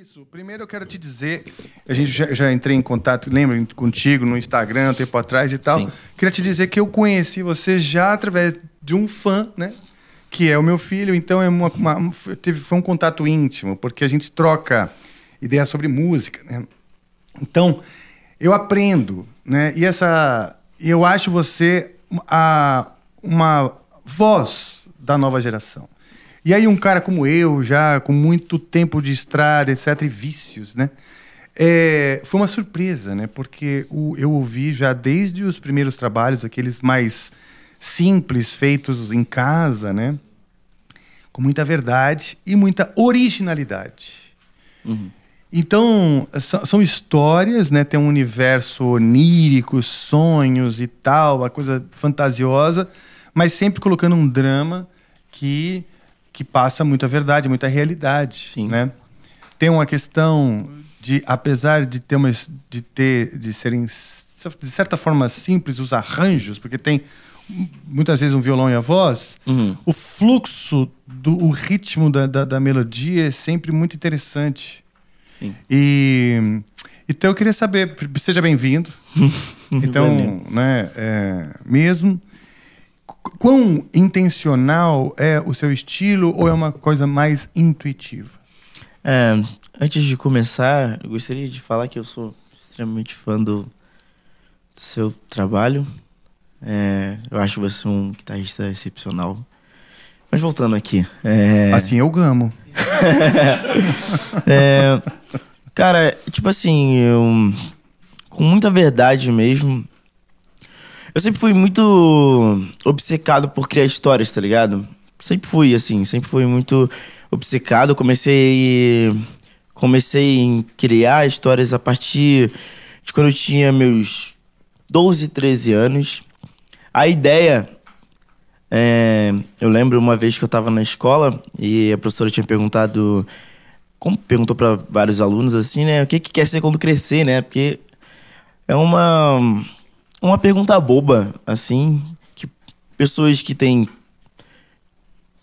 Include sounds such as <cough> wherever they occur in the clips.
Isso. Primeiro eu quero te dizer, a gente já, já entrei em contato, lembra, contigo no Instagram, um tempo atrás e tal. Sim. Queria te dizer que eu conheci você já através de um fã, né? Que é o meu filho, então é uma, uma foi um contato íntimo, porque a gente troca ideias sobre música, né? Então, eu aprendo, né? E essa eu acho você a, uma voz da nova geração. E aí um cara como eu, já com muito tempo de estrada, etc, e vícios, né? É, foi uma surpresa, né? Porque o, eu ouvi já desde os primeiros trabalhos, aqueles mais simples, feitos em casa, né? Com muita verdade e muita originalidade. Uhum. Então, são, histórias, né? Tem um universo onírico, sonhos e tal, uma coisa fantasiosa, mas sempre colocando um drama que que passa muita verdade, muita realidade. Sim. Né? Tem uma questão de, apesar de ter, uma, de, ter de serem de certa forma simples os arranjos, porque tem muitas vezes um violão e a voz, uhum. o fluxo do o ritmo da, da, da, melodia é sempre muito interessante. Sim. E então eu queria saber, seja bem-vindo. <laughs> então, né, é, mesmo quão intencional é o seu estilo ou é uma coisa mais intuitiva? É, antes de começar, eu gostaria de falar que eu sou extremamente fã do, do seu trabalho. É, eu acho você um guitarrista excepcional. Mas voltando aqui. É... Assim eu gamo. <laughs> É, cara, tipo assim, eu. Com muita verdade mesmo, eu sempre fui muito obcecado por criar histórias, tá ligado? Sempre fui, assim, sempre fui muito obcecado. Comecei. Comecei em criar histórias a partir de quando eu tinha meus 12, 13 anos. A ideia. É, eu lembro uma vez que eu tava na escola e a professora tinha perguntado. Como perguntou para vários alunos assim, né? O que, que quer ser quando crescer, né? Porque é uma uma pergunta boba, assim, que pessoas que têm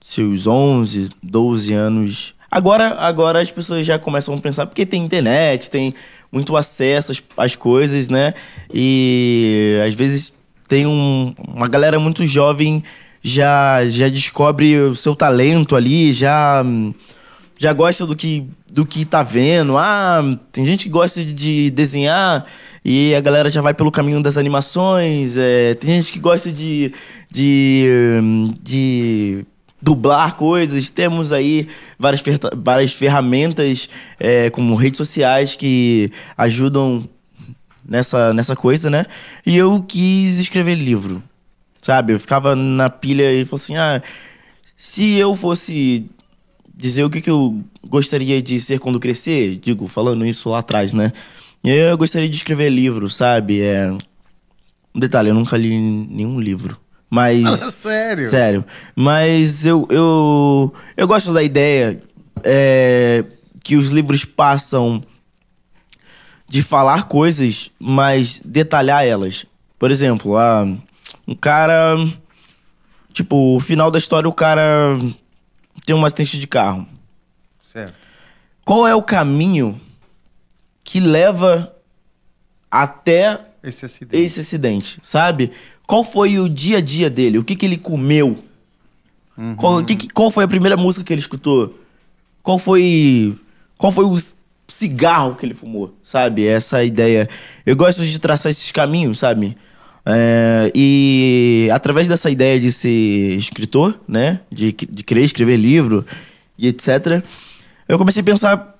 seus 11, 12 anos. Agora, agora as pessoas já começam a pensar, porque tem internet, tem muito acesso às, às coisas, né? E às vezes tem um, uma galera muito jovem já já descobre o seu talento ali, já já gosta do que do que tá vendo. Ah, tem gente que gosta de desenhar, e a galera já vai pelo caminho das animações. É, tem gente que gosta de, de, de dublar coisas. Temos aí várias, fer várias ferramentas, é, como redes sociais, que ajudam nessa, nessa coisa, né? E eu quis escrever livro, sabe? Eu ficava na pilha e falava assim: ah, se eu fosse dizer o que, que eu gostaria de ser quando crescer, digo, falando isso lá atrás, né? eu gostaria de escrever livro, sabe? É... Um detalhe, eu nunca li nenhum livro. Mas. <laughs> Ah, sério? Sério. Mas eu, eu, eu gosto da ideia é, que os livros passam de falar coisas, mas detalhar elas. Por exemplo, a, um cara. Tipo, o final da história, o cara tem uma assistente de carro. Certo. Qual é o caminho que leva até esse acidente. esse acidente, sabe? Qual foi o dia a dia dele? O que, que ele comeu? Uhum. Qual, que, qual foi a primeira música que ele escutou? Qual foi qual foi o cigarro que ele fumou, sabe? Essa é ideia. Eu gosto de traçar esses caminhos, sabe? É, e através dessa ideia de ser escritor, né? De, de querer escrever livro e etc. Eu comecei a pensar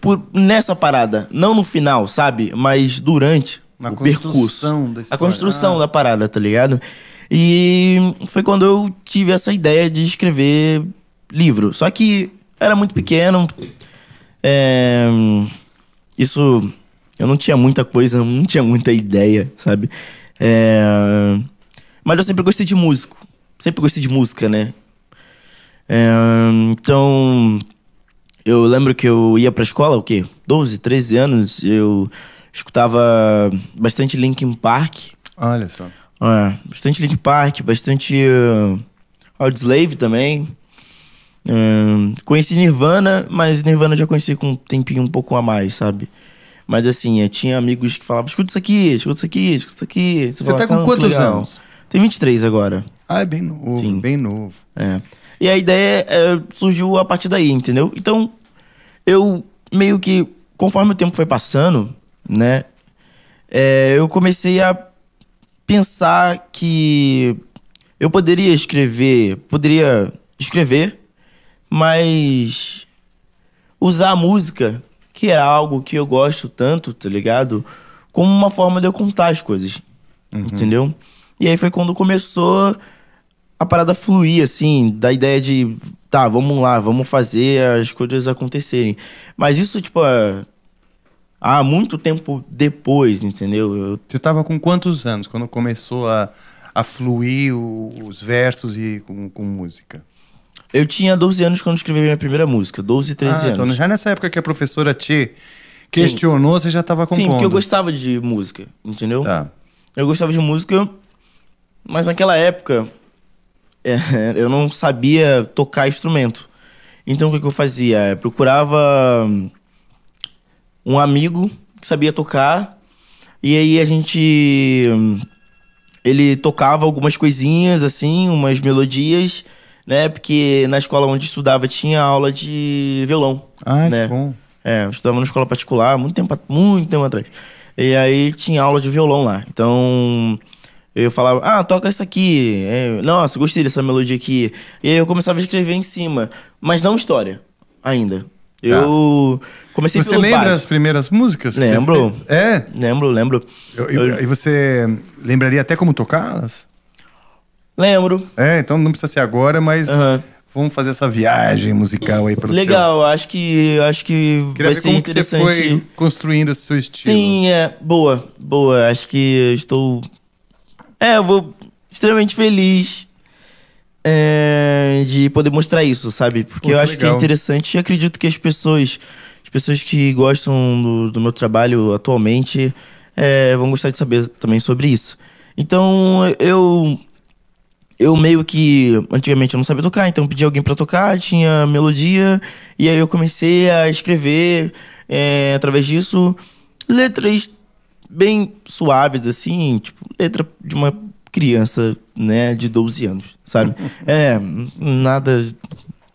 por, nessa parada. Não no final, sabe? Mas durante Na o percurso. a construção ah. da parada, tá ligado? E foi quando eu tive essa ideia de escrever livro. Só que era muito pequeno. É, isso. Eu não tinha muita coisa, não tinha muita ideia, sabe? É, mas eu sempre gostei de músico. Sempre gostei de música, né? É, então eu lembro que eu ia pra escola, o quê? 12, 13 anos, eu escutava bastante Linkin Park. Olha só. É, bastante Linkin Park, bastante uh, eh, Audioslave também. Eh, conheci Nirvana, mas Nirvana já conheci com um tempinho um pouco a mais, sabe? Mas assim, eu tinha amigos que falavam: escuta isso aqui, escuta isso aqui, escuta isso aqui. Você, Você fala, tá assim, com ah, quantos anos? Tem 23 agora. Ah, é bem novo. Sim. Bem novo. É. E a ideia é, surgiu a partir daí, entendeu? Então, eu meio que, conforme o tempo foi passando, né? É, eu comecei a pensar que eu poderia escrever, poderia escrever, mas usar a música, que era algo que eu gosto tanto, tá ligado? Como uma forma de eu contar as coisas, uhum. entendeu? E aí foi quando começou a parada fluir, assim, da ideia de tá, vamos lá, vamos fazer as coisas acontecerem. Mas isso, tipo, é... há muito tempo depois, entendeu? Eu... Você tava com quantos anos quando começou a, a fluir o, os versos e com, com música? Eu tinha 12 anos quando escrevi minha primeira música, 12, 13 ah, então anos. Então, já nessa época que a professora te questionou, Sim. você já estava compondo. Sim, porque eu gostava de música, entendeu? Tá. Eu gostava de música, mas naquela época é, <laughs> eu não sabia tocar instrumento. Então o que, que eu fazia? Eu procurava hum, um amigo que sabia tocar e aí a gente hum, ele tocava algumas coisinhas assim, umas melodias, né? Porque na escola onde estudava tinha aula de violão. Ah, né? que bom. É, eu estudava numa escola particular muito tempo, muito tempo atrás. E aí tinha aula de violão lá. Então eu falava, ah, toca isso aqui. É, Nossa, gostei dessa melodia aqui. E aí eu começava a escrever em cima. Mas não história, ainda. Tá. Eu ah. comecei Você lembra básico. as primeiras músicas? Lembro. É? Lembro, lembro. Eu, eu, eu... E você lembraria até como tocá-las? Lembro. É, então não precisa ser agora, mas uhum. vamos fazer essa viagem musical aí você. Legal, seu... acho que acho que vai ser como interessante. você foi construindo esse seu estilo. Sim, é boa, boa. Acho que estou é, eu vou extremamente feliz é, de poder mostrar isso, sabe? Porque Pô, eu acho legal. que é interessante e acredito que as pessoas, as pessoas que gostam do, do meu trabalho atualmente é, vão gostar de saber também sobre isso. Então eu eu meio que antigamente eu não sabia tocar, então pedi alguém para tocar, tinha melodia e aí eu comecei a escrever é, através disso letras bem suaves, assim, tipo, letra de uma criança, né, de 12 anos, sabe? <laughs> é, nada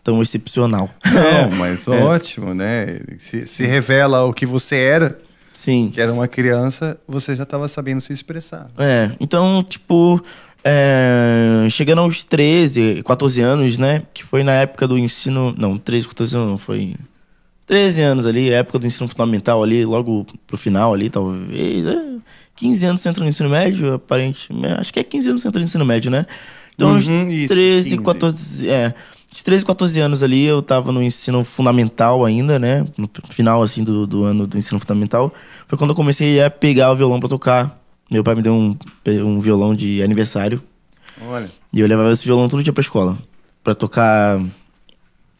tão excepcional. Não, <laughs> mas é. ótimo, né? Se, se revela o que você era. Sim. Que era uma criança, você já estava sabendo se expressar. É, então, tipo, é, chegando aos 13, 14 anos, né? Que foi na época do ensino. Não, 13, 14 anos não, foi 13 anos ali, época do ensino fundamental ali, logo pro final ali, talvez. É, 15 anos você entra no ensino médio, aparentemente. É, acho que é 15 anos você entra no ensino médio, né? Então, uhum, uns 13, 14. É, de 13, 14 anos ali, eu tava no ensino fundamental ainda, né? No final, assim, do, do ano do ensino fundamental. Foi quando eu comecei a pegar o violão pra tocar. Meu pai me deu um, um violão de aniversário. Olha. E eu levava esse violão todo dia pra escola. Pra tocar.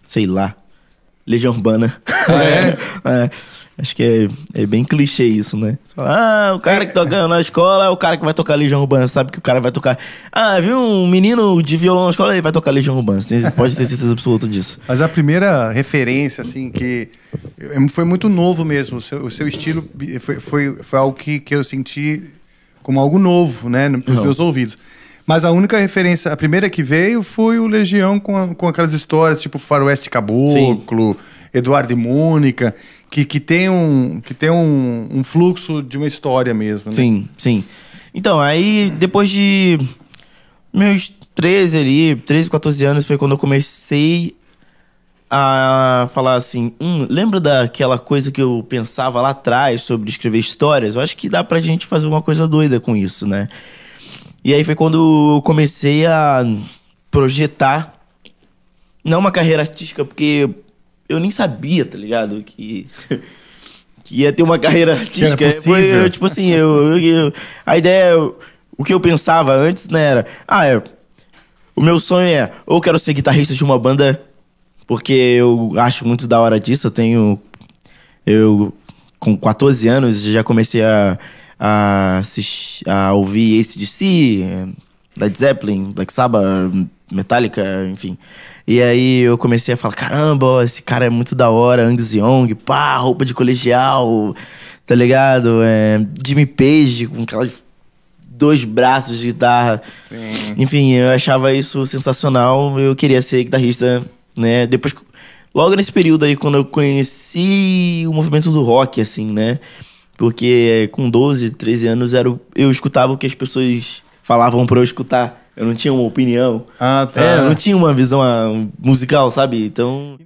Sei lá Legião Urbana. Ah, é? <laughs> é. Acho que é, é bem clichê isso, né? Ah, o cara que toca na escola é o cara que vai tocar Legião Urbana. Sabe que o cara vai tocar. Ah, viu um menino de violão na escola, ele vai tocar Legião Urbana. Você pode ter certeza absoluta disso. Mas a primeira referência, assim, que é, foi muito novo mesmo. O seu, o seu estilo foi, foi, foi algo que, que eu senti como algo novo, né? nos meus ouvidos. Mas a única referência, a primeira que veio foi o Legião com, a, com aquelas histórias tipo Faroeste Caboclo, Sim. Eduardo e Mônica, que, que tem, um, que tem um, um fluxo de uma história mesmo. Né? Sim, sim. Então, aí depois de meus 13 ali, 13, 14 anos, foi quando eu comecei a falar assim: hum, lembra daquela coisa que eu pensava lá atrás sobre escrever histórias? Eu acho que dá pra gente fazer uma coisa doida com isso, né? E aí foi quando eu comecei a projetar, não uma carreira artística, porque eu nem sabia, tá ligado? Que, <laughs> que ia ter uma carreira artística. Foi, eu, tipo assim, eu, eu, a ideia, o que eu pensava antes, né, era, ah, é, o meu sonho é, ou quero ser guitarrista de uma banda, porque eu acho muito da hora disso, eu tenho, eu com 14 anos já comecei a a, assistir, a ouvir Ace DC, Led Zeppelin, Black Sabbath, Metallica, enfim. E aí eu comecei a falar: caramba, esse cara é muito da hora, Angus Young, pá, roupa de colegial, tá ligado? É, Jimmy Page com aquelas dois braços de guitarra. Sim. Enfim, eu achava isso sensacional, eu queria ser guitarrista, né? Depois, logo nesse período aí, quando eu conheci o movimento do rock, assim, né? Porque com 12, 13 anos era, eu escutava o que as pessoas falavam pra eu escutar. Eu não tinha uma opinião. Ah, tá. É, eu não tinha uma visão ah, musical, sabe? Então.